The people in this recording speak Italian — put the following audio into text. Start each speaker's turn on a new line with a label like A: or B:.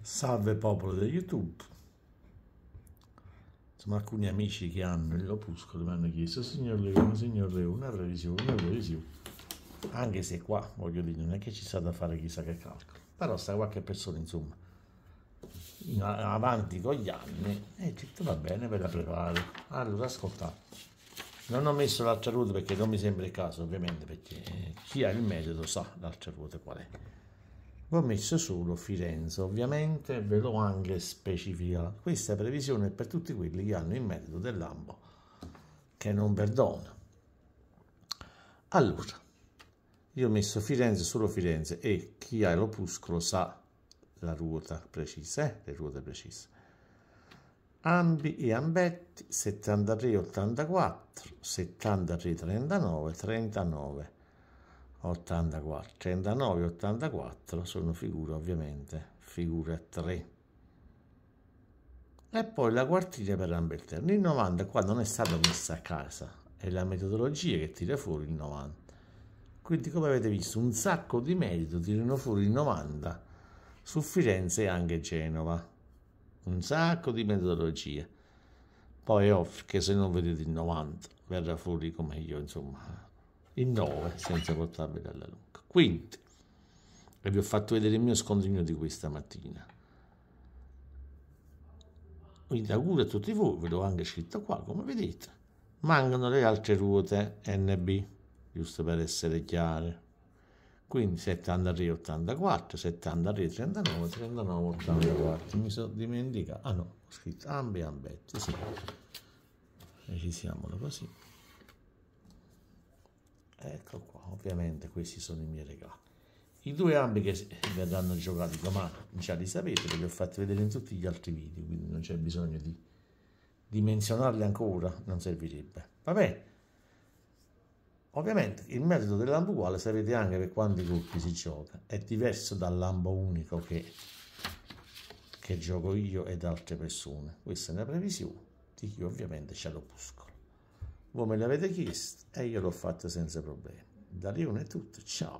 A: Salve popolo di YouTube. Insomma, alcuni amici che hanno l'opuscolo mi hanno chiesto, signor Leone, signor Leone, una revisione, una revisione. Anche se qua, voglio dire, non è che ci sta da fare chissà che calcolo. Però sta qualche persona, insomma, in avanti con gli anni e tutto va bene ve la preparo. Allora, ascoltate. Non ho messo l'altra ruota perché non mi sembra il caso, ovviamente, perché chi ha il metodo sa l'altra ruota qual è ho messo solo Firenze, ovviamente ve l'ho anche specificato. Questa previsione è per tutti quelli che hanno il merito dell'ambo che non perdona. Allora, io ho messo Firenze solo Firenze e chi ha l'opuscolo sa la ruota precisa, eh? le ruote precise. Ambi e Ambetti 73 84, 73 39, 39 84 39 84 sono figure ovviamente figure 3 e poi la quartiglia per l'amberterno il 90 qua non è stata messa a casa è la metodologia che tira fuori il 90 quindi come avete visto un sacco di merito tirano fuori il 90 su Firenze e anche Genova un sacco di metodologie poi è che se non vedete il 90 verrà fuori come io insomma il 9 senza portarvi dalla lunga. Quindi, e vi ho fatto vedere il mio scontrino di questa mattina. Quindi auguro a tutti voi, ve l'ho anche scritto qua, come vedete. Mancano le altre ruote NB, giusto per essere chiare. Quindi 73 84, 70 73 39, 39 84. Mi sono dimenticato. Ah no, ho scritto ambi ambetti, sì. E ci siamo così. Ecco qua, ovviamente questi sono i miei regali. I due ambi che verranno giocati domani già li sapete, ve li ho fatti vedere in tutti gli altri video, quindi non c'è bisogno di dimensionarli ancora, non servirebbe. Va bene. Ovviamente il metodo dell'ambo uguale sapete anche per quanti colpi si gioca, è diverso dal lampo unico che, che gioco io ed altre persone. Questa è una previsione di chi ovviamente c'è l'opuscolo. Voi me l'avete chiesto e io l'ho fatto senza problemi. Da lì non è tutto. Ciao.